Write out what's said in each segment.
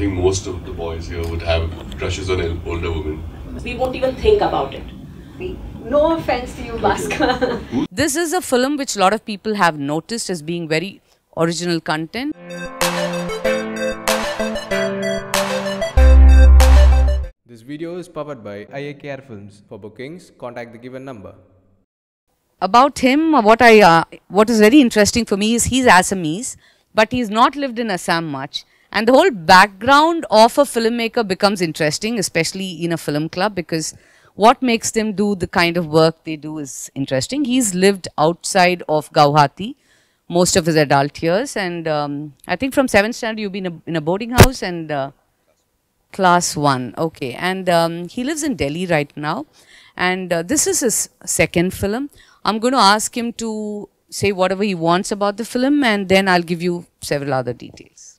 think most of the boys here would have crushes on older women. We won't even think about it. no offense to you, Bhaskar. this is a film which a lot of people have noticed as being very original content. This video is powered by IAKR Films. For bookings, contact the given number. About him, uh, what I uh, what is very interesting for me is he's Assamese, but he's not lived in Assam much. And the whole background of a filmmaker becomes interesting, especially in a film club, because what makes them do the kind of work they do is interesting. He's lived outside of Guwahati most of his adult years, and um, I think from seventh standard you've been in a, in a boarding house and uh, class one. Okay, and um, he lives in Delhi right now, and uh, this is his second film. I'm going to ask him to say whatever he wants about the film, and then I'll give you several other details.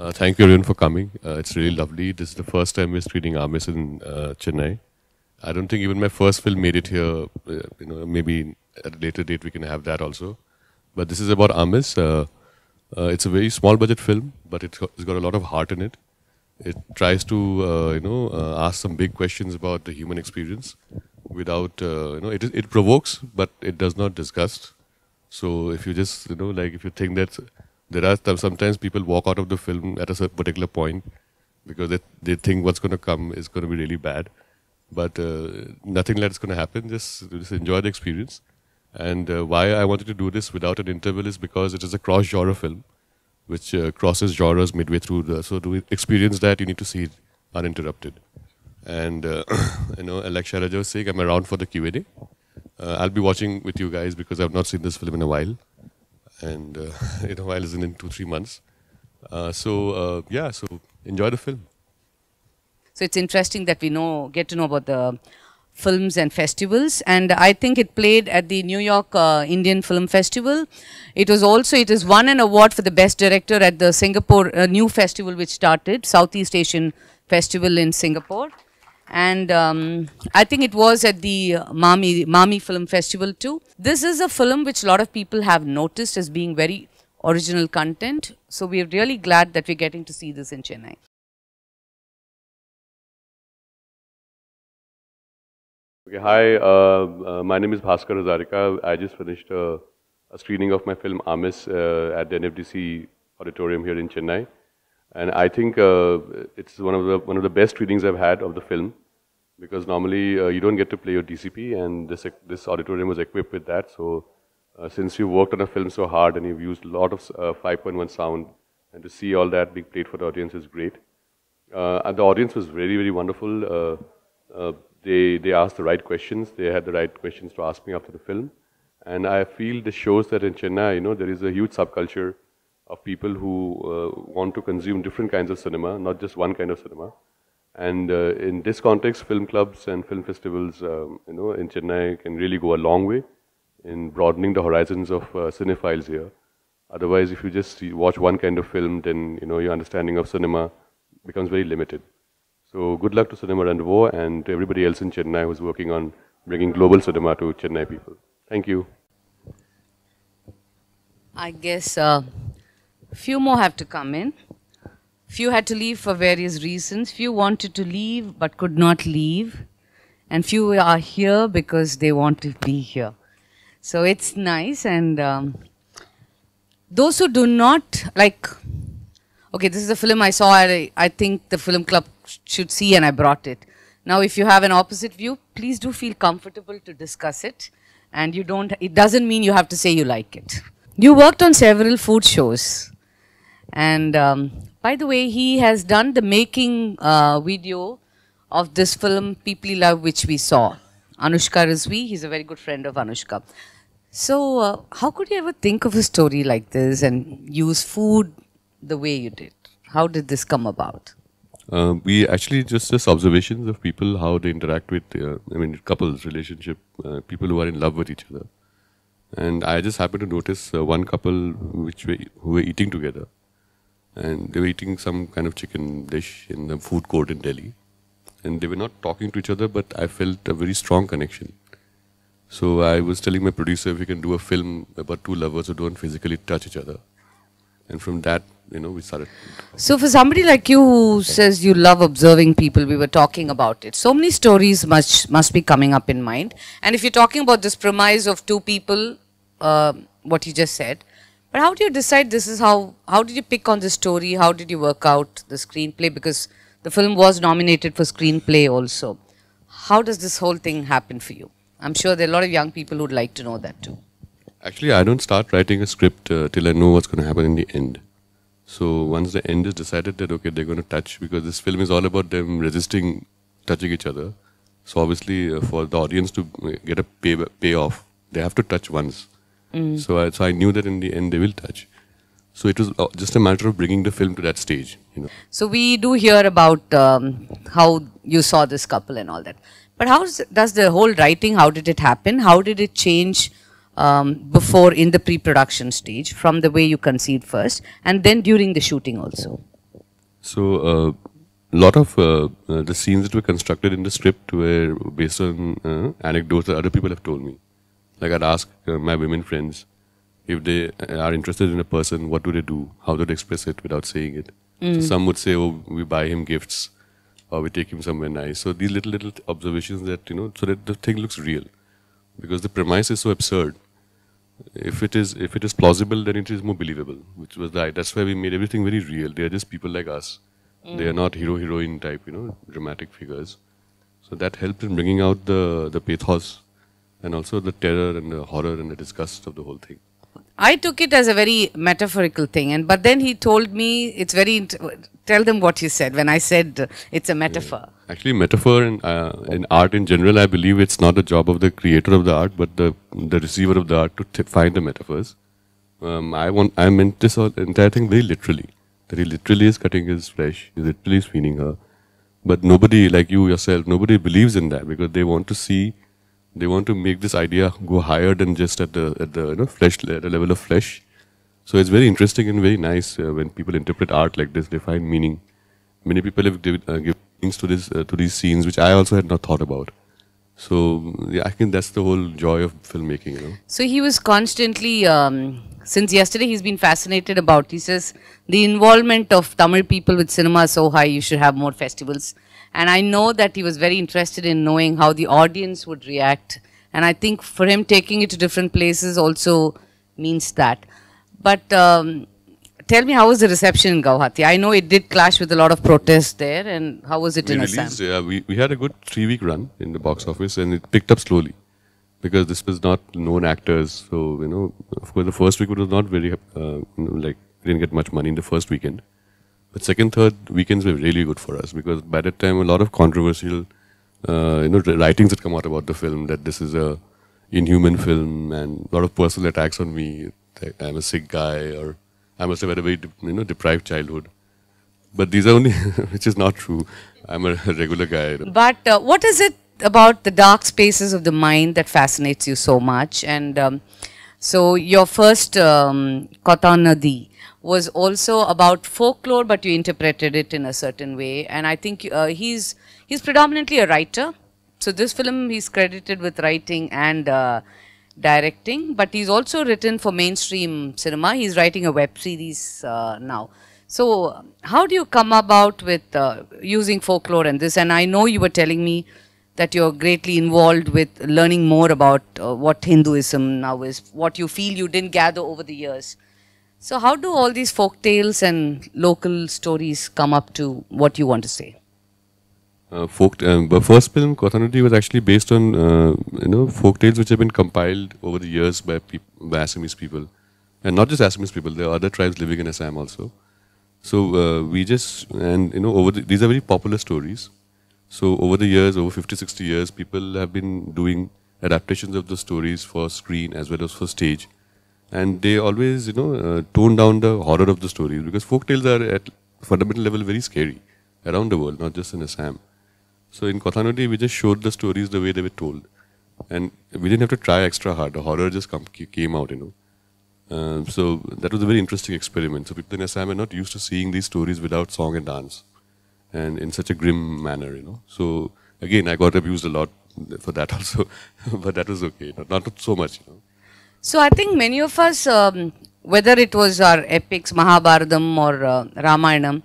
Uh, thank you everyone for coming. Uh, it's really lovely. This is the first time we're screening Amis in uh, Chennai. I don't think even my first film made it here. Uh, you know, maybe at a later date we can have that also. But this is about Amis. Uh, uh, it's a very small budget film, but it's got, it's got a lot of heart in it. It tries to you know ask some big questions about the human experience without you know it it provokes, but it does not disgust. So if you just you know like if you think that there are sometimes people walk out of the film at a particular point because they, they think what's going to come is going to be really bad. But uh, nothing that's going to happen. Just, just enjoy the experience. And uh, why I wanted to do this without an interval is because it is a cross genre film, which uh, crosses genres midway through. The, so to experience that, you need to see it uninterrupted. And uh, you know, like Sharaja was saying, I'm around for the Q&A. Uh, I'll be watching with you guys because I've not seen this film in a while and you know, i it's in two three months. Uh, so uh, yeah, so enjoy the film. So it's interesting that we know get to know about the films and festivals and i think it played at the new york uh, indian film festival it was also it has won an award for the best director at the singapore uh, new festival which started southeast asian festival in singapore and um, I think it was at the Mami Mami Film Festival too. This is a film which a lot of people have noticed as being very original content. So we are really glad that we're getting to see this in Chennai. Okay, hi, uh, uh, my name is Bhaskar Hazarika. I just finished uh, a screening of my film Amis uh, at the NFDC auditorium here in Chennai. And I think uh, it's one of the one of the best readings I've had of the film, because normally uh, you don't get to play your DCP, and this this auditorium was equipped with that. So, uh, since you have worked on a film so hard and you've used a lot of uh, 5.1 sound, and to see all that being played for the audience is great. Uh, and the audience was very very wonderful. Uh, they they asked the right questions. They had the right questions to ask me after the film, and I feel this shows that in Chennai, you know, there is a huge subculture of people who uh, want to consume different kinds of cinema, not just one kind of cinema. And uh, in this context, film clubs and film festivals, um, you know, in Chennai can really go a long way in broadening the horizons of uh, cinephiles here. Otherwise, if you just see, watch one kind of film, then you know your understanding of cinema becomes very limited. So good luck to Cinema Rendezvous and to everybody else in Chennai who's working on bringing global cinema to Chennai people. Thank you. I guess uh, Few more have to come in. Few had to leave for various reasons. Few wanted to leave but could not leave. And few are here because they want to be here. So it's nice. And um, those who do not, like, okay, this is a film I saw. I, I think the film club should see, and I brought it. Now, if you have an opposite view, please do feel comfortable to discuss it. And you don't, it doesn't mean you have to say you like it. You worked on several food shows. And um, by the way, he has done the making uh, video of this film, People Love, which we saw. Anushka Rizvi, he's a very good friend of Anushka. So, uh, how could you ever think of a story like this and use food the way you did? How did this come about? Uh, we actually just just observations of people how they interact with uh, I mean couples relationship uh, people who are in love with each other, and I just happened to notice uh, one couple which were, who were eating together, and they were eating some kind of chicken dish in the food court in Delhi. And they were not talking to each other, but I felt a very strong connection. So I was telling my producer if we can do a film about two lovers who don't physically touch each other. And from that, you know, we started. So for somebody like you who says you love observing people, we were talking about it. So many stories must must be coming up in mind. And if you're talking about this premise of two people, uh, what you just said, but how do you decide this is how, how did you pick on this story? How did you work out the screenplay? Because the film was nominated for screenplay also. How does this whole thing happen for you? I'm sure there are a lot of young people who'd like to know that too. Actually, I don't start writing a script uh, till I know what's going to happen in the end. So once the end is decided that, okay, they're going to touch, because this film is all about them resisting touching each other. So obviously, uh, for the audience to uh, get a pay, payoff, they have to touch once. Mm. So, I, so I knew that in the end they will touch. So it was uh, just a matter of bringing the film to that stage. You know. So we do hear about um, how you saw this couple and all that. But how does the whole writing, how did it happen? How did it change um, before in the pre-production stage from the way you conceived first and then during the shooting also? So a uh, lot of uh, uh, the scenes that were constructed in the script were based on uh, anecdotes that other people have told me. Like I'd ask uh, my women friends if they uh, are interested in a person, what do they do? How do they express it without saying it? Mm. So some would say, "Oh, we buy him gifts, or we take him somewhere nice." So these little little observations that you know, so that the thing looks real, because the premise is so absurd. If it is if it is plausible, then it is more believable. Which was that? that's why we made everything very real. They are just people like us. Mm. They are not hero heroine type, you know, dramatic figures. So that helped in bringing out the the pathos and also the terror and the horror and the disgust of the whole thing. I took it as a very metaphorical thing, and but then he told me it's very. Tell them what you said when I said uh, it's a metaphor. Yeah. Actually, metaphor and uh, in art in general, I believe it's not the job of the creator of the art, but the the receiver of the art to find the metaphors. Um, I want I meant this all, entire thing very literally. That he literally is cutting his flesh, he literally is feeding her, but nobody like you yourself, nobody believes in that because they want to see they want to make this idea go higher than just at the at the you know flesh at the level of flesh. So it's very interesting and very nice uh, when people interpret art like this. They find meaning. Many people have given uh, give things to this uh, to these scenes, which I also had not thought about. So yeah, I think that's the whole joy of filmmaking. You know? So he was constantly um, since yesterday he's been fascinated about. He says the involvement of Tamil people with cinema is so high. You should have more festivals and I know that he was very interested in knowing how the audience would react. And I think for him, taking it to different places also means that. But um, tell me, how was the reception in Gauhati? I know it did clash with a lot of protests there, and how was it we in released, Assam? Yeah, we, we had a good three-week run in the box office, and it picked up slowly because this was not known actors. So you know, of course, the first week was not very uh, like didn't get much money in the first weekend. But second, third weekends were really good for us because by that time a lot of controversial, uh, you know, writings had come out about the film that this is a inhuman film and a lot of personal attacks on me. I'm a sick guy or I must have had a very you know deprived childhood. But these are only, which is not true. I'm a regular guy. You know. But uh, what is it about the dark spaces of the mind that fascinates you so much? And um, so your first um, Nadi, was also about folklore, but you interpreted it in a certain way. And I think uh, he's he's predominantly a writer. So this film he's credited with writing and uh, directing, but he's also written for mainstream cinema. He's writing a web series uh, now. So how do you come about with uh, using folklore and this? And I know you were telling me that you're greatly involved with learning more about uh, what Hinduism now is, what you feel you didn't gather over the years. So how do all these folk tales and local stories come up to what you want to say? Uh, folk, um, the first film Kothanuti was actually based on uh, you know folk tales which have been compiled over the years by, by Assamese people, and not just Assamese people. There are other tribes living in Assam also. So uh, we just and you know over the, these are very popular stories. So over the years, over 50, 60 years, people have been doing adaptations of the stories for screen as well as for stage and they always you know uh, tone down the horror of the stories because folk tales are at fundamental level very scary around the world, not just in Assam. So in Kothanodi, we just showed the stories the way they were told, and we didn't have to try extra hard. The horror just come, came out, you know. Um, so that was a very interesting experiment. So people in Assam are not used to seeing these stories without song and dance, and in such a grim manner, you know. So again, I got abused a lot for that also, but that was okay. Not, not so much, you know. So I think many of us, um, whether it was our epics, Mahabharatam or uh, Ramayana,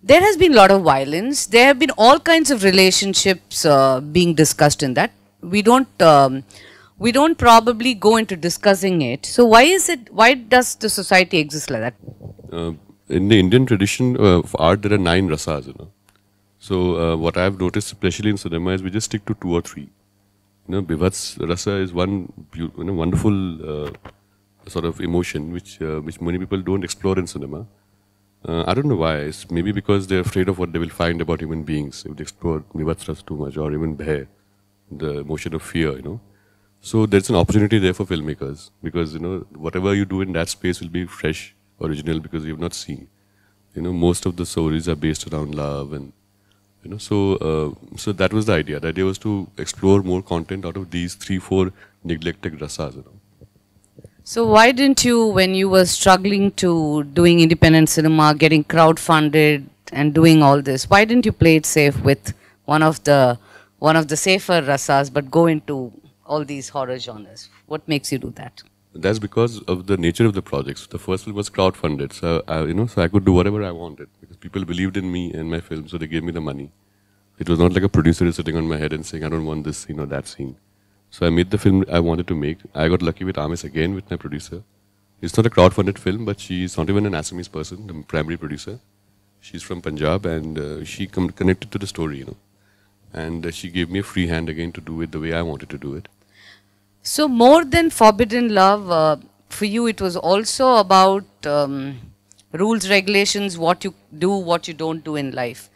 there has been a lot of violence. There have been all kinds of relationships uh, being discussed in that. We don't, um, we don't probably go into discussing it. So why is it? Why does the society exist like that? Uh, in the Indian tradition uh, of art, there are nine rasas. You know, so uh, what I've noticed, especially in cinema, is we just stick to two or three you know, Bivats Rasa is one you know, wonderful uh, sort of emotion which uh, which many people don't explore in cinema. Uh, I don't know why. It's maybe because they're afraid of what they will find about human beings if they explore Bivats Rasa too much, or even Bhay, the emotion of fear. You know, so there's an opportunity there for filmmakers because you know whatever you do in that space will be fresh, original because you've not seen. You know, most of the stories are based around love and you know so uh, so that was the idea the idea was to explore more content out of these three four neglected rasas you know so why didn't you when you were struggling to doing independent cinema getting crowd funded and doing all this why didn't you play it safe with one of the one of the safer rasas but go into all these horror genres what makes you do that that's because of the nature of the projects the first one was crowd funded so uh, you know so i could do whatever i wanted people believed in me and my film, so they gave me the money. It was not like a producer is sitting on my head and saying, I don't want this scene or that scene. So I made the film I wanted to make. I got lucky with Amis again with my producer. It's not a crowd-funded film, but she's not even an Assamese person, the primary producer. She's from Punjab and uh, she connected to the story, you know. And uh, she gave me a free hand again to do it the way I wanted to do it. So more than Forbidden Love, uh, for you it was also about... Um rules, regulations, what you do, what you don't do in life.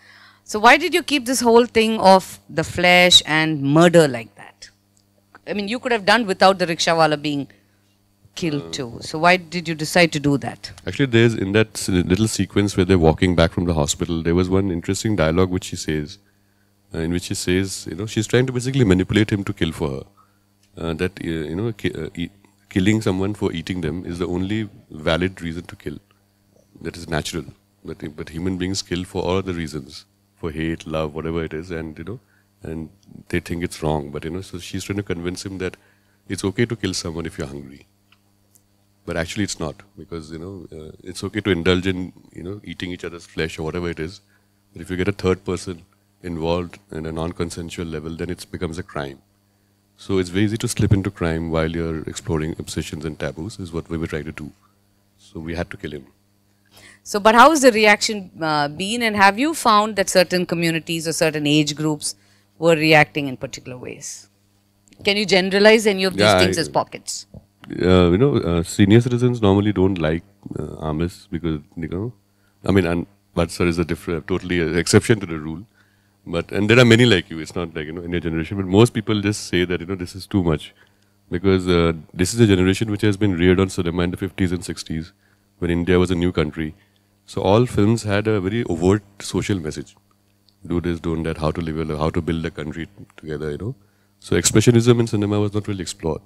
So why did you keep this whole thing of the flesh and murder like that? I mean, you could have done without the rickshawala being killed uh, too. So why did you decide to do that? Actually, there's in that little sequence where they're walking back from the hospital, there was one interesting dialogue which she says, uh, in which she says, you know, she's trying to basically manipulate him to kill for her. Uh, that uh, you know, ki- uh, e- killing someone for eating them is the only valid reason to kill that is natural. But, but human beings kill for all other reasons, for hate, love, whatever it is, and you know, and they think it's wrong. But you know, so she's trying to convince him that it's okay to kill someone if you're hungry. But actually, it's not because you know uh, it's okay to indulge in you know eating each other's flesh or whatever it is. But if you get a third person involved in a non-consensual level, then it becomes a crime. So it's very easy to slip into crime while you're exploring obsessions and taboos. Is what we were trying to do. So we had to kill him. So, but how has the reaction uh, been and have you found that certain communities or certain age groups were reacting in particular ways? Can you generalize any of these yeah, things I, as pockets? Uh, you know, uh, senior citizens normally don't like uh, because, you know, I mean, and Batsar is a different, totally exception to the rule. But, and there are many like you, it's not like, you know, in your generation, but most people just say that, you know, this is too much. Because uh, this is a generation which has been reared on cinema in the 50s and 60s when India was a new country so all films had a very overt social message. Do this, don't that, how to live how to build a country together, you know. So expressionism in cinema was not really explored.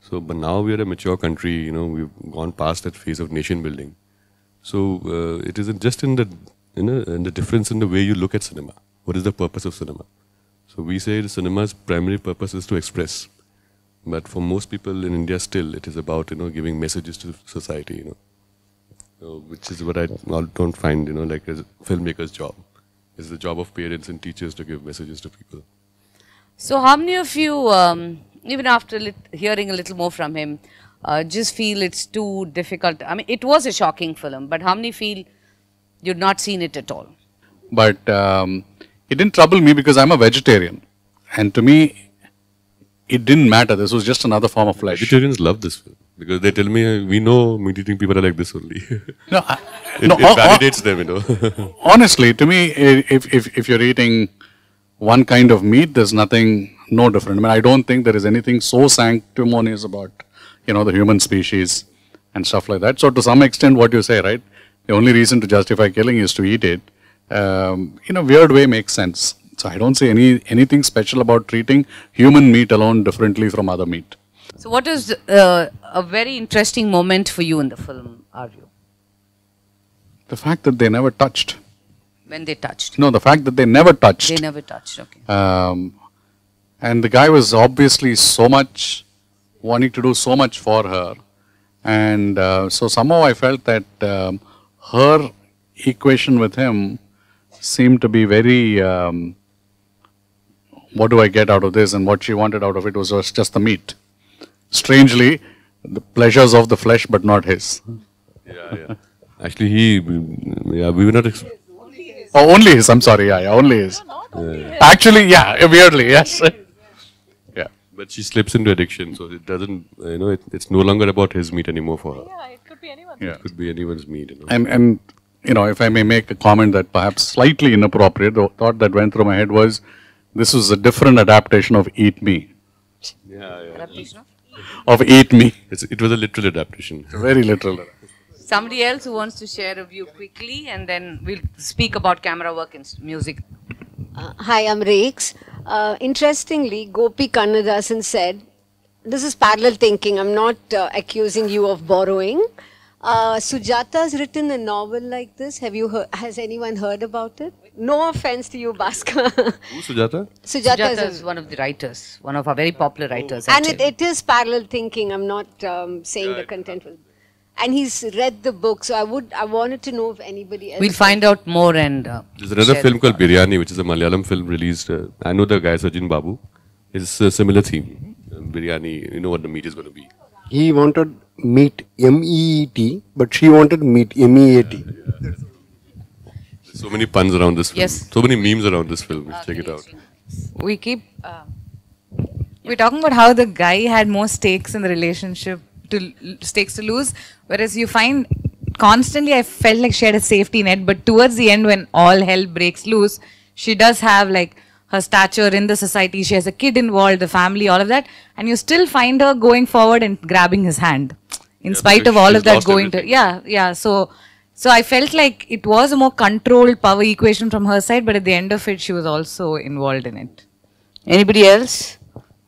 So, but now we are a mature country, you know, we've gone past that phase of nation building. So uh, it isn't just in the, in, a, in the difference in the way you look at cinema. What is the purpose of cinema? So we say the cinema's primary purpose is to express. But for most people in India still, it is about, you know, giving messages to society, you know which is what I don't find, you know, like a filmmaker's job. It's the job of parents and teachers to give messages to people. So how many of you, um, even after hearing a little more from him, uh, just feel it's too difficult? I mean, it was a shocking film, but how many feel you'd not seen it at all? But um, it didn't trouble me because I'm a vegetarian. And to me, it didn't matter. This was just another form of flesh. Vegetarians love this film because they tell me we know meat eating people are like this only. no, I, it, no, it validates them, you know. honestly, to me, if, if if you're eating one kind of meat, there's nothing no different. I mean, I don't think there is anything so sanctimonious about you know the human species and stuff like that. So to some extent, what you say, right? The only reason to justify killing is to eat it. Um, in a weird way, makes sense. So I don't see any anything special about treating human meat alone differently from other meat. So, what is uh, a very interesting moment for you in the film, Are you? The fact that they never touched. When they touched? No, the fact that they never touched. They never touched, okay. Um, and the guy was obviously so much, wanting to do so much for her. And uh, so somehow I felt that um, her equation with him seemed to be very. Um, what do I get out of this and what she wanted out of it was, was just the meat strangely, the pleasures of the flesh, but not his. Yeah, yeah. Actually, he, yeah, we were not. only his. Oh, only his. I'm sorry. Yeah, yeah only his. yeah. Actually, yeah, weirdly, yes. yeah. But she slips into addiction, so it doesn't. You know, it, it's no longer about his meat anymore for her. Yeah, it could be anyone's. Yeah. Meat. It could be anyone's meat. You know? And and you know, if I may make a comment that perhaps slightly inappropriate, the thought that went through my head was, this is a different adaptation of Eat Me. Yeah, yeah of Eat Me. It's, it was a literal adaptation. Very literal. Somebody else who wants to share a view quickly and then we'll speak about camera work and music. Uh, hi, I'm Rakes. Uh, interestingly, Gopi Kannadasan said, this is parallel thinking. I'm not uh, accusing you of borrowing. Uh, Sujata has written a novel like this. Have you heard, has anyone heard about it? No offense to you, Bhaskar. Who, Sujata? Sujata, Sujata is, is, one of the writers, one of our very popular oh. writers. And it, it is parallel thinking. I'm not um, saying yeah, the content will. And he's read the book, so I would I wanted to know if anybody else. We'll find out more and. Uh, There's another film called Biryani, which is a Malayalam film released. Uh, I know the guy Sajin Babu. It's a similar theme. Um, biryani, you know what the meat is going to be. He wanted meat, M E E T, but she wanted meat, M E A T. Yeah, yeah. So many puns around this film. Yes. So many memes around this film. Uh, Check it out. We keep. Uh, we're talking about how the guy had more stakes in the relationship to stakes to lose, whereas you find constantly I felt like she had a safety net, but towards the end when all hell breaks loose, she does have like her stature in the society. She has a kid involved, the family, all of that, and you still find her going forward and grabbing his hand, in yeah, spite of all of that going everything. to yeah yeah. So so I felt like it was a more controlled power equation from her side, but at the end of it, she was also involved in it. Anybody else?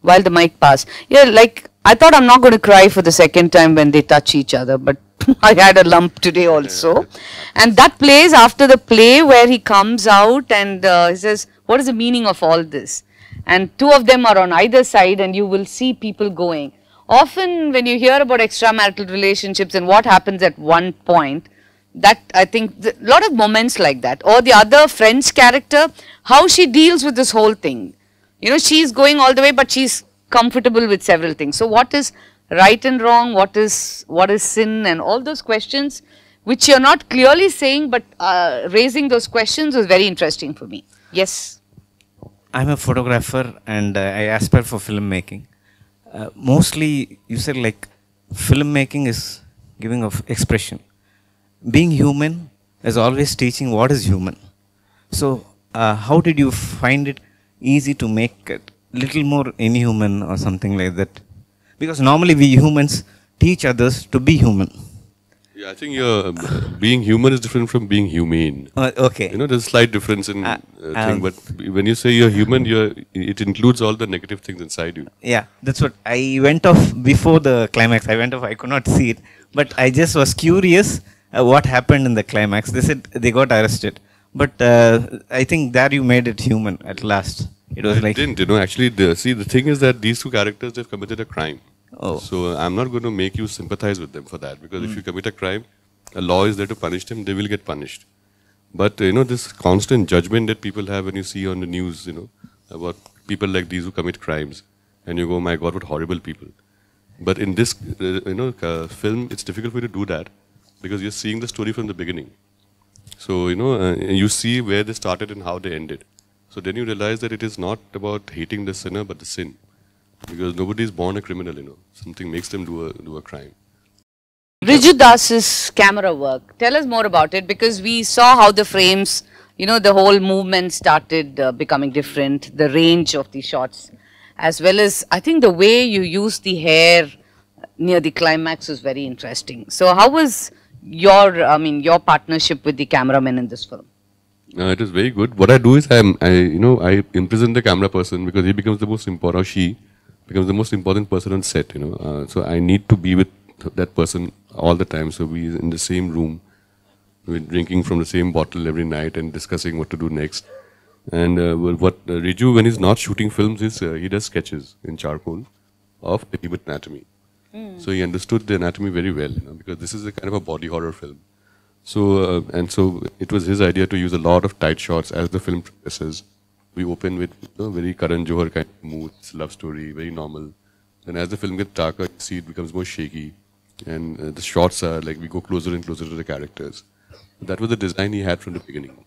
While the mic passed. Yeah, like I thought I'm not going to cry for the second time when they touch each other, but I had a lump today also. And that plays after the play where he comes out and uh, he says, What is the meaning of all this? And two of them are on either side, and you will see people going. Often, when you hear about extramarital relationships and what happens at one point, that I think a lot of moments like that or the other friend's character how she deals with this whole thing you know she's going all the way but she's comfortable with several things so what is right and wrong what is what is sin and all those questions which you're not clearly saying but uh, raising those questions was very interesting for me yes i'm a photographer and uh, i aspire for filmmaking uh, mostly you said like filmmaking is giving of expression being human is always teaching what is human. So, uh, how did you find it easy to make it little more inhuman or something like that? Because normally we humans teach others to be human. Yeah, I think uh, being human is different from being humane. Uh, okay. You know, there's a slight difference in uh, uh thing, um, but when you say you're human, you're it includes all the negative things inside you. Yeah, that's what I went off before the climax. I went off. I could not see it, but I just was curious uh, what happened in the climax. They said they got arrested, but uh, I think there you made it human at last. It was I like didn't you know actually the, see the thing is that these two characters they've committed a crime. Oh. So I'm not going to make you sympathize with them for that because mm. if hmm. you commit a crime, a law is there to punish them. They will get punished. But you know this constant judgment that people have when you see on the news, you know, about people like these who commit crimes, and you go, oh "My God, what horrible people!" But in this, uh, you know, uh, film, it's difficult for you to do that because you're seeing the story from the beginning. So, you know, uh, you see where they started and how they ended. So then you realize that it is not about hating the sinner, but the sin. Because nobody is born a criminal, you know. Something makes them do a, do a crime. Riju Das's camera work. Tell us more about it because we saw how the frames, you know, the whole movement started uh, becoming different, the range of the shots, as well as I think the way you use the hair near the climax was very interesting. So how was your I mean your partnership with the cameraman in this film? Uh, it was very good. What I do is I, I you know I imprison the camera person because he becomes the most important or she becomes the most important person on set. You know, uh, so I need to be with that person all the time. So we in the same room, we're drinking from the same bottle every night and discussing what to do next. And uh, what uh, Riju, when he's not shooting films, is uh, he does sketches in charcoal of human anatomy. Hmm. So he understood the anatomy very well, you know, because this is a kind of a body horror film. So uh, and so it was his idea to use a lot of tight shots as the film progresses. We open with you know, very Karan Johar kind of mood, love story, very normal. And as the film gets darker, you see it becomes more shaky, and uh, the shots are like we go closer and closer to the characters. That was the design he had from the beginning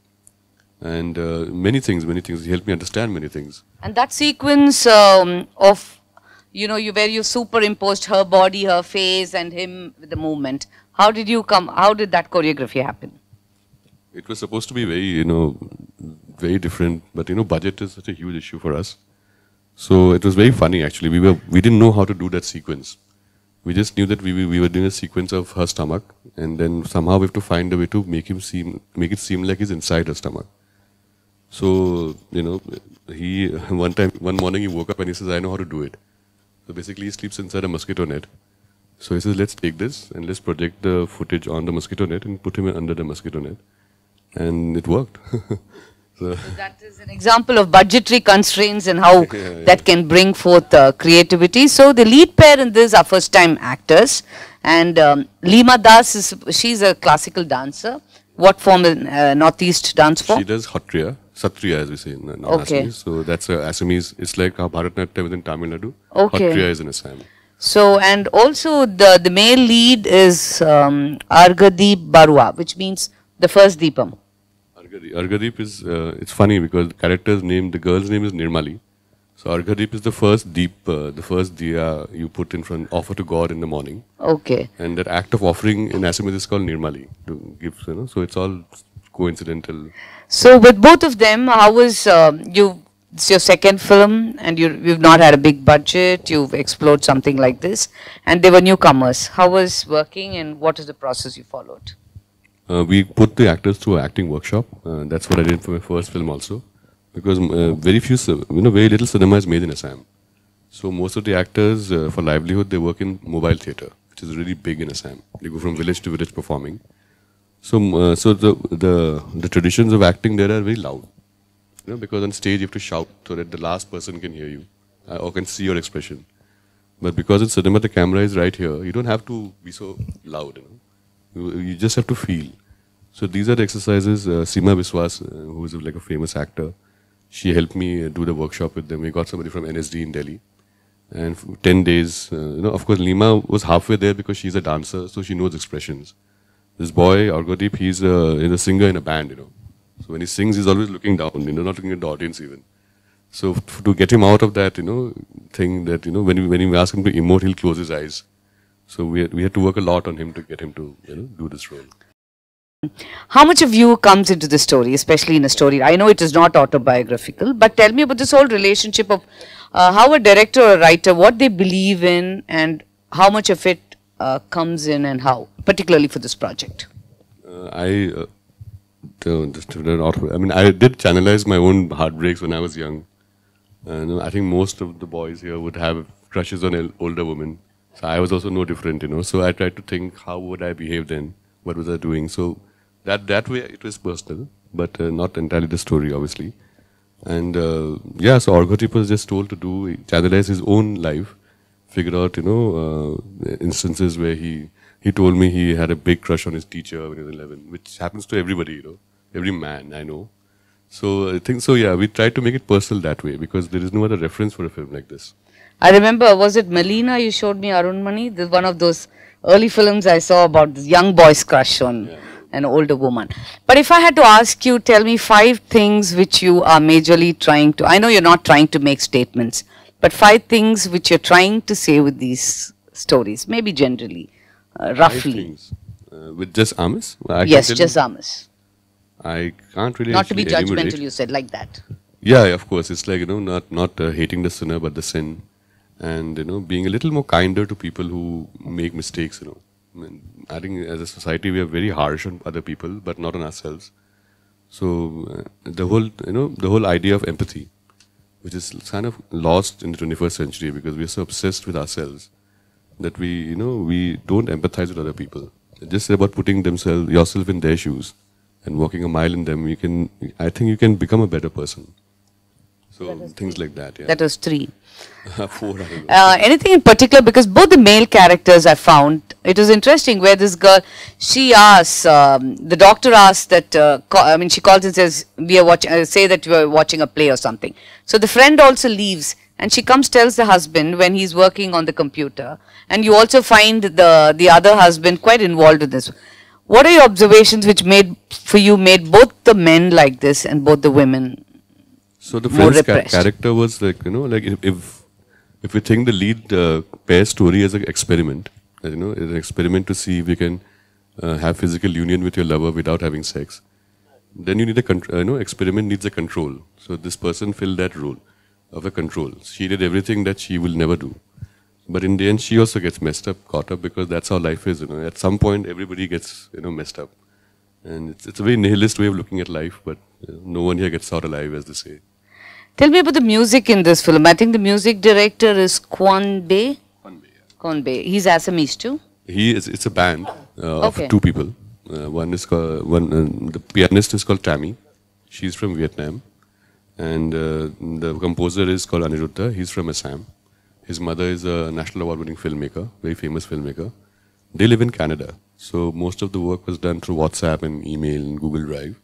and uh, many things, many things. He helped me understand many things. And that sequence um, of you know, you, where you superimposed her body, her face, and him with the movement. How did you come? How did that choreography happen? It was supposed to be very, you know, very different. But you know, budget is such a huge issue for us. So it was very funny actually. We were we didn't know how to do that sequence. We just knew that we we were doing a sequence of her stomach, and then somehow we have to find a way to make him seem make it seem like he's inside her stomach. So you know, he one time one morning he woke up and he says, "I know how to do it." So basically, he sleeps inside a mosquito net. So he says, let's take this and let's project the footage on the mosquito net and put him under the mosquito net. And it worked. so, so, that is an example of budgetary constraints and how yeah, yeah. that can bring forth uh, creativity. So the lead pair in this are first time actors and um, Lima Das, is she's a classical dancer. What form uh, Northeast dance form? She does Hattriya. Satriya, as we say in, in okay. Assamese. So that's a Assamese. It's like how Bharatnatyam within in Tamil Nadu. Okay. Satriya is in Assam. So, and also the, the male lead is um, Argadeep Barua, which means the first Deepam. Argadeep, Argadeep is, uh, it's funny because the character's name, the girl's name is Nirmali. So Arghadeep is the first deep, uh, the first diya you put in front, offer to God in the morning. Okay. And that act of offering in Assamese is called Nirmali, to give, you know, so it's all coincidental. So with both of them, how was uh, you? It's your second film, and you you've not had a big budget. You've explored something like this, and they were newcomers. How was working, and what is the process you followed? Uh, we put the actors through an acting workshop. Uh, that's what I did for my first film also, because uh, very few, you know, very little cinema is made in Assam. So most of the actors, uh, for livelihood, they work in mobile theatre, which is really big in Assam. They go from village to village performing. So, uh, so the, the, the traditions of acting there are very loud. You know, because on stage you have to shout so that the last person can hear you uh, or can see your expression. But because in cinema the camera is right here, you don't have to be so loud. You, know? you, you just have to feel. So these are the exercises. Uh, Seema Biswas, uh, who is like a famous actor, she helped me uh, do the workshop with them. We got somebody from NSD in Delhi, and ten days. Uh, you know, of course, Lima was halfway there because she's a dancer, so she knows expressions this boy, Argodeep, he's a, he's a singer in a band, you know. So when he sings, he's always looking down, you know, not looking at the audience even. So to get him out of that, you know, thing that, you know, when when we ask him to emote, he'll close his eyes. So we, we had to work a lot on him to get him to, you know, do this role. How much of you comes into the story, especially in a story? I know it is not autobiographical, but tell me about this whole relationship of uh, how a director or a writer, what they believe in and how much of it uh, comes in and how, particularly for this project? Uh, I uh, just I mean, I did channelize my own heartbreaks when I was young, and I think most of the boys here would have crushes on older women. So I was also no different, you know. So I tried to think, how would I behave then? What was I doing? So that that way it was personal, but uh, not entirely the story, obviously. And uh, yeah, so Orgotipa was just told to do channelize his own life figured out, you know, uh, instances where he he told me he had a big crush on his teacher when he was 11, which happens to everybody, you know, every man I know. So I think so. Yeah, we tried to make it personal that way because there is no other reference for a film like this. I remember, was it Melina you showed me Arunmani? This one of those early films I saw about this young boy's crush on yeah. an older woman. But if I had to ask you, tell me five things which you are majorly trying to. I know you're not trying to make statements, but five things which you're trying to say with these stories, maybe generally, uh, roughly. Uh, with just Amis? I yes, just you, Amis. I can't really. Not to be judgmental, enumerate. you said like that. Yeah, of course. It's like you know, not not uh, hating the sinner but the sin, and you know, being a little more kinder to people who make mistakes. You know, I, mean, I think as a society we are very harsh on other people, but not on ourselves. So uh, the whole you know the whole idea of empathy which is kind of lost in the 21st century because we are so obsessed with ourselves that we, you know, we don't empathize with other people. It's just about putting themselves, yourself in their shoes and walking a mile in them. You can, I think you can become a better person. So things three. like that, yeah. That was three. Four, uh, anything in particular? Because both the male characters I found, it was interesting where this girl, she asks, um, the doctor asks that, uh, I mean, she calls and says, we are watching, uh, say that we are watching a play or something. So the friend also leaves and she comes tells the husband when he's working on the computer and you also find the, the other husband quite involved in this. What are your observations which made, for you, made both the men like this and both the women so the more Ca character was like you know like if if, if we think the lead uh, pair story as an experiment, you know, an experiment to see if you can uh, have physical union with your lover without having sex, then you need a control. You know, experiment needs a control. So this person filled that role of a control. She did everything that she will never do. But in the end, she also gets messed up, caught up, because that's how life is. You know, at some point, everybody gets you know messed up. And it's, it's a very nihilist way of looking at life, but uh, no one here gets out alive, as they say. Tell me about the music in this film. I think the music director is Kwon Bae. Kwon Bae. Yeah. Kwon He's Assamese too. He is. It's a band uh, okay. of two people. Uh, one is called one. Uh, the pianist is called Tammy. She's from Vietnam, and uh, the composer is called Aniruddha. He's from Assam. His mother is a national award-winning filmmaker, very famous filmmaker. They live in Canada. So most of the work was done through WhatsApp and email and Google Drive.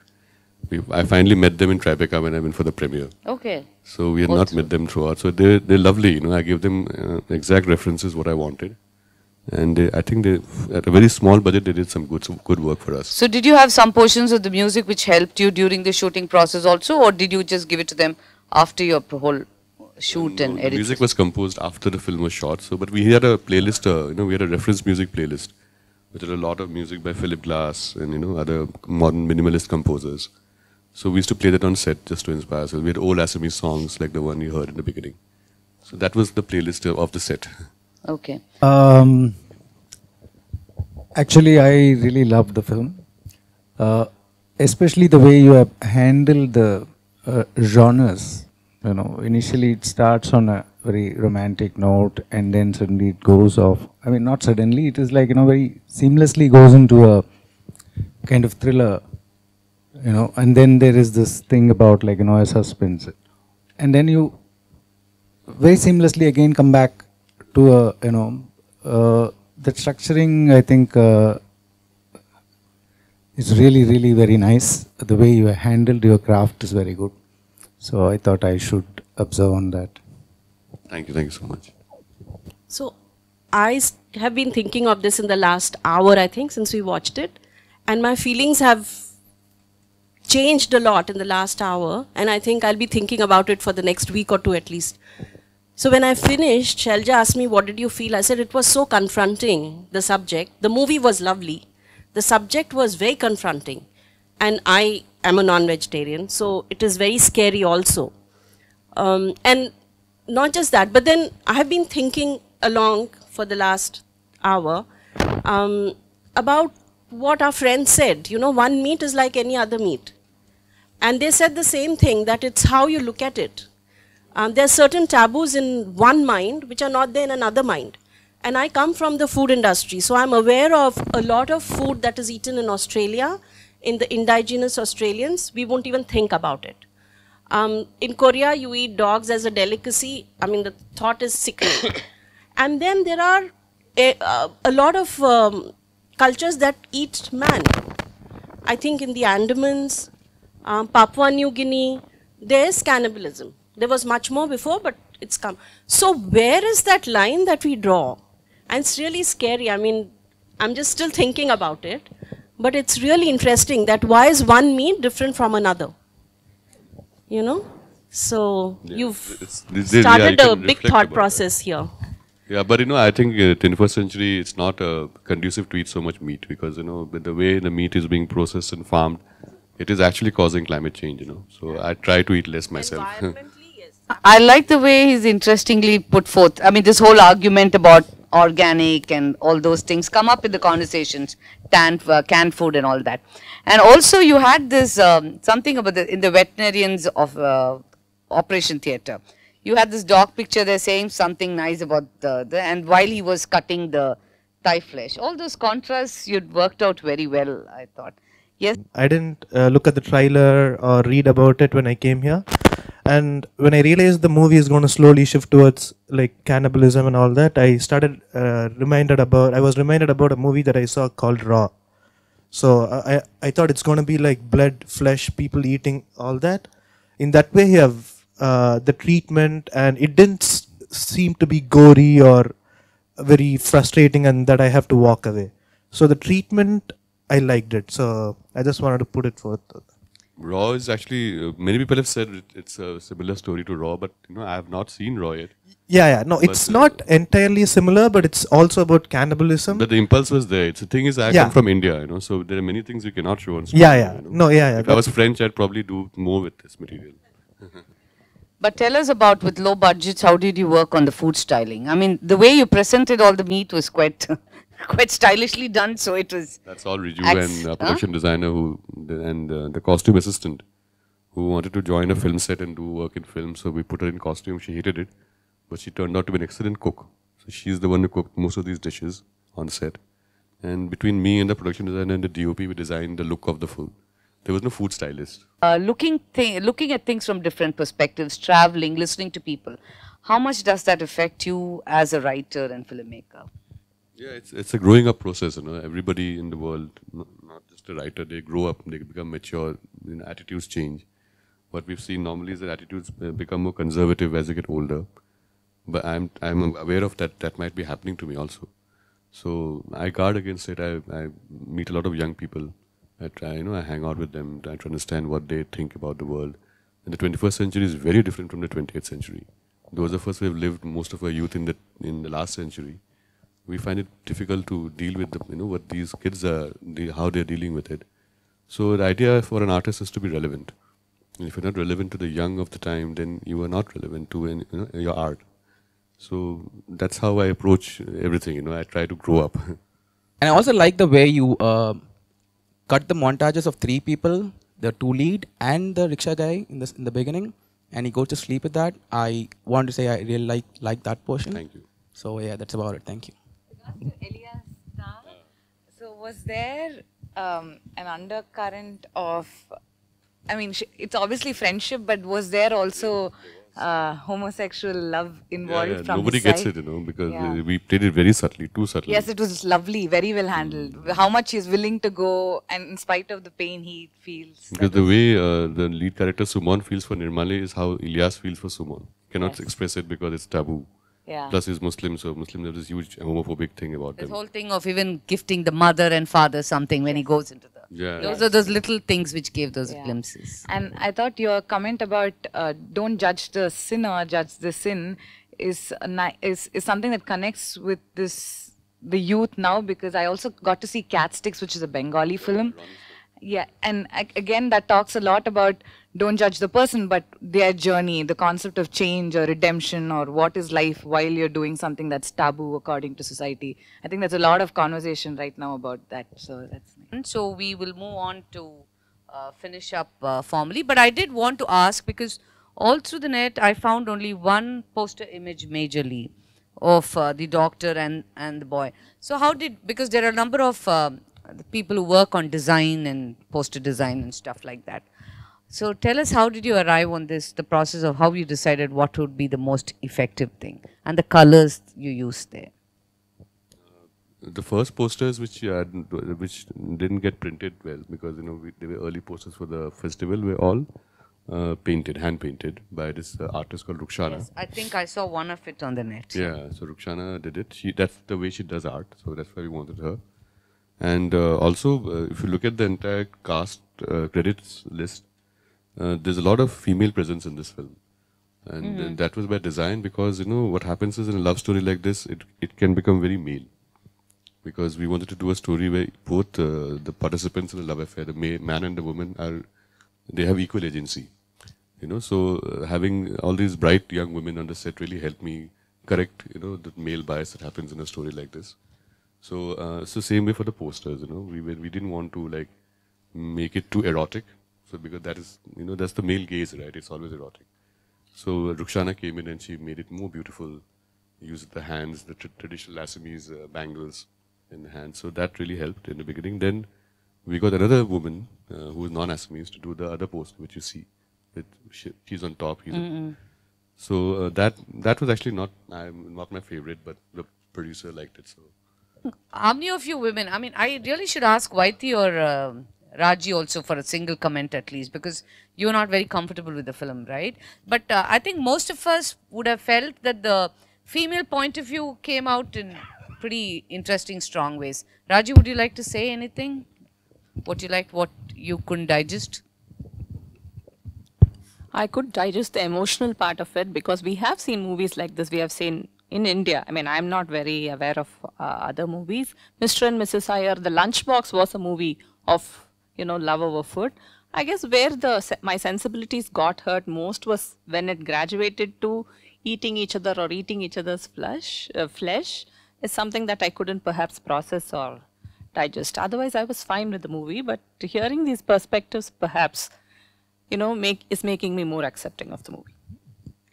We, I finally met them in Tribeca when I went for the premiere. Okay. So we had not met them throughout. So they're, they're lovely. You know, I gave them uh, exact references what I wanted. And they, I think they, at a very small budget, they did some good, some good work for us. So did you have some portions of the music which helped you during the shooting process also, or did you just give it to them after your whole shoot no, and uh, edit? music was composed after the film was shot. So, but we had a playlist. Uh, you know, we had a reference music playlist, which had a lot of music by Philip Glass and you know other modern minimalist composers. So we used to play that on set just to inspire ourselves. We had old Assamese songs like the one you heard in the beginning. So that was the playlist uh, of the set. Okay. Um, actually, I really loved the film, uh, especially the way you have handled the uh, genres you know, initially it starts on a very romantic note and then suddenly it goes off. I mean, not suddenly, it is like, you know, very seamlessly goes into a kind of thriller, you know, and then there is this thing about like, you know, a suspense. And then you very seamlessly again come back to a, you know, uh, the structuring, I think, uh, is really, really very nice. The way you handled your craft is very good. So I thought I should observe on that. Thank you. Thank you so much. So I have been thinking of this in the last hour, I think, since we watched it. And my feelings have changed a lot in the last hour. And I think I'll be thinking about it for the next week or two at least. So when I finished, Shalja asked me, what did you feel? I said, it was so confronting, the subject. The movie was lovely. The subject was very confronting and I am a non-vegetarian, so it is very scary also. Um, and not just that, but then I have been thinking along for the last hour um, about what our friend said. You know, one meat is like any other meat. And they said the same thing, that it's how you look at it. Um, there are certain taboos in one mind which are not there in another mind. And I come from the food industry, so I'm aware of a lot of food that is eaten in Australia, in the indigenous Australians, we won't even think about it. Um, in Korea, you eat dogs as a delicacy. I mean, the thought is sickening. and then there are a, uh, a lot of um, cultures that eat man. I think in the Andamans, um, Papua New Guinea, there is cannibalism. There was much more before, but it's come. So where is that line that we draw? And it's really scary. I mean, I'm just still thinking about it. But it's really interesting that why is one meat different from another? You know? So yeah. you've it's, it's, started yeah, a big thought process that. here. Yeah, but you know, I think uh, the 21st century it's not uh, conducive to eat so much meat because you know the way the meat is being processed and farmed, it is actually causing climate change. You know, so I try to eat less myself. I like the way he's interestingly put forth. I mean, this whole argument about organic and all those things come up in the conversations, tan, uh, canned food and all that. And also you had this um, something about the, in the veterinarians of uh, operation theater. You had this dog picture there saying something nice about the, the and while he was cutting the thigh flesh. All those contrasts you'd worked out very well, I thought. Yes. I didn't uh, look at the trailer or read about it when I came here and when i realized the movie is going to slowly shift towards like cannibalism and all that i started uh, reminded about i was reminded about a movie that i saw called raw so i i thought it's going to be like blood flesh people eating all that in that way you have uh, the treatment and it didn't seem to be gory or very frustrating and that i have to walk away so the treatment i liked it so i just wanted to put it forth Raw is actually uh, many people have said it, it's a similar story to Raw, but you know I have not seen Raw yet. Yeah, yeah, no, but it's uh, not entirely similar, but it's also about cannibalism. But the impulse was there. It's the thing is, I yeah. come from India, you know, so there are many things you cannot show on screen. Yeah, yeah, you know? no, yeah, yeah. If I was French, I'd probably do more with this material. But tell us about with low budgets, how did you work on the food styling? I mean, the way you presented all the meat was quite quite stylishly done, so it was. That's all Riju and uh, production huh? designer who and uh, the costume assistant who wanted to join a film set and do work in film. So we put her in costume. She hated it, but she turned out to be an excellent cook. So she's the one who cooked most of these dishes on set. And between me and the production designer and the DOP, we designed the look of the food. There was no food stylist. Uh, looking, looking at things from different perspectives, traveling, listening to people, how much does that affect you as a writer and filmmaker? Yeah, it's, it's a growing up process. You know, everybody in the world, not just a writer, they grow up, they become mature, you know, attitudes change. What we've seen normally is that attitudes uh, become more conservative as you get older. But I'm I'm aware of that. That might be happening to me also. So I guard against it. I, I meet a lot of young people I try, you know, I hang out with them, try to understand what they think about the world. And the 21st century is very different from the 20th century. Those of us who have lived most of our youth in the in the last century, we find it difficult to deal with the, you know what these kids are, the, how they're dealing with it. So the idea for an artist is to be relevant. And if you're not relevant to the young of the time, then you are not relevant to any, you know, your art. So that's how I approach everything. You know, I try to grow up. And I also like the way you. Uh cut the montages of three people, the two lead and the rickshaw guy in the, in the beginning, and he goes to sleep with that. I want to say I really like like that portion. Thank you. So yeah, that's about it. Thank you. Elias Star, so was there um, an undercurrent of, I mean, it's obviously friendship, but was there also uh, homosexual love involved yeah, yeah. from Nobody gets side. it, you know, because yeah. we did it very subtly, too subtly. Yes, it was lovely, very well handled. Mm. How much he's willing to go, and in spite of the pain he feels. Because the way uh, the lead character Suman feels for Nirmali is how Ilyas feels for Suman. Cannot yes. express it because it's taboo. Yeah. Plus, he's Muslim, so Muslims there's this huge homophobic thing about this them. This whole thing of even gifting the mother and father something when he goes into yeah. Those are those little things which gave those yeah. glimpses. And I thought your comment about uh, don't judge the sinner, judge the sin, is, is is something that connects with this the youth now because I also got to see Cat Sticks, which is a Bengali film. Yeah, and again, that talks a lot about don't judge the person, but their journey, the concept of change or redemption or what is life while you're doing something that's taboo according to society. I think there's a lot of conversation right now about that. So that's so we will move on to uh, finish up uh, formally. But I did want to ask because all through the net I found only one poster image majorly of uh, the doctor and, and the boy. So how did, because there are a number of um, people who work on design and poster design and stuff like that. So tell us how did you arrive on this, the process of how you decided what would be the most effective thing and the colors you used there the first posters which had, which didn't get printed well because you know we, they were early posters for the festival were all uh, painted, hand painted by this uh, artist called Rukshana. Yes, I think I saw one of it on the net. Yeah, so Rukshana did it. She that's the way she does art, so that's why we wanted her. And uh, also, uh, if you look at the entire cast uh, credits list, uh, there's a lot of female presence in this film. And, mm and that was by design because you know what happens is in a love story like this, it it can become very male because we wanted to do a story where both uh, the participants in the love affair, the man and the woman, are they have equal agency. You know, so uh, having all these bright young women on the set really helped me correct you know the male bias that happens in a story like this. So uh, so same way for the posters. You know, we we didn't want to like make it too erotic. So because that is you know that's the male gaze, right? It's always erotic. So Rukshana came in and she made it more beautiful, used the hands, the traditional Assamese uh, bangles, in the hand. So that really helped in the beginning. Then we got another woman uh, who is non-Assamese to do the other post, which you see. with she, she's on top. He's mm So uh, that that was actually not I'm not my favorite, but the producer liked it. So how many of you women? I mean, I really should ask Vaiti or uh, Raji also for a single comment at least, because you're not very comfortable with the film, right? But uh, I think most of us would have felt that the female point of view came out in pretty interesting, strong ways. Raju, would you like to say anything? What you liked, what you couldn't digest? I could digest the emotional part of it because we have seen movies like this. We have seen in India. I mean, I'm not very aware of uh, other movies. Mr. and Mrs. Iyer, The Lunchbox was a movie of, you know, love over food. I guess where the my sensibilities got hurt most was when it graduated to eating each other or eating each other's flesh, uh, flesh is something that I couldn't perhaps process or digest. Otherwise, I was fine with the movie, but hearing these perspectives perhaps, you know, make is making me more accepting of the movie.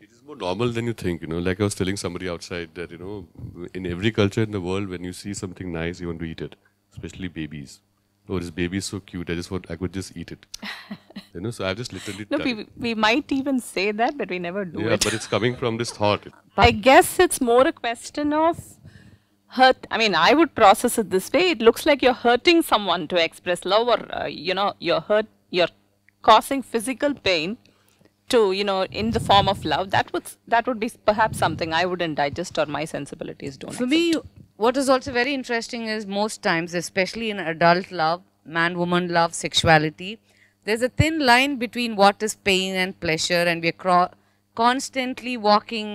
It is more normal than you think, you know. Like I was telling somebody outside that, you know, in every culture in the world, when you see something nice, you want to eat it, especially babies. Oh, this baby is so cute. I just want, I could just eat it. you know, so I've just literally. No, we, we might even say that, but we never do yeah, it. Yeah, but it's coming from this thought. I guess it's more a question of hurt i mean i would process it this way it looks like you're hurting someone to express love or uh, you know you're hurt you're causing physical pain to you know in the form of love that would that would be perhaps something i wouldn't digest or my sensibilities don't for accept. me what is also very interesting is most times especially in adult love man woman love sexuality there's a thin line between what is pain and pleasure and we're constantly walking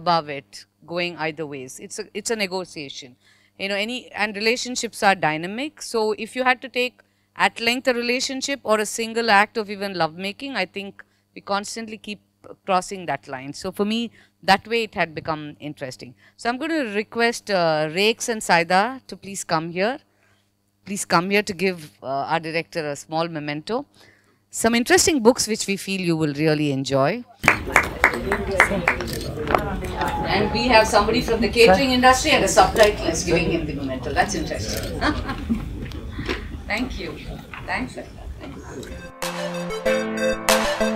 above it going either ways. It's a, it's a negotiation. You know, any, and relationships are dynamic. So if you had to take at length a relationship or a single act of even lovemaking, I think we constantly keep crossing that line. So for me, that way it had become interesting. So I'm going to request uh, Rakes and Saida to please come here. Please come here to give uh, our director a small memento. Some interesting books which we feel you will really enjoy. And we have somebody from the catering industry and a is giving him the memento. That's interesting. Thank you. Thanks. Thank you.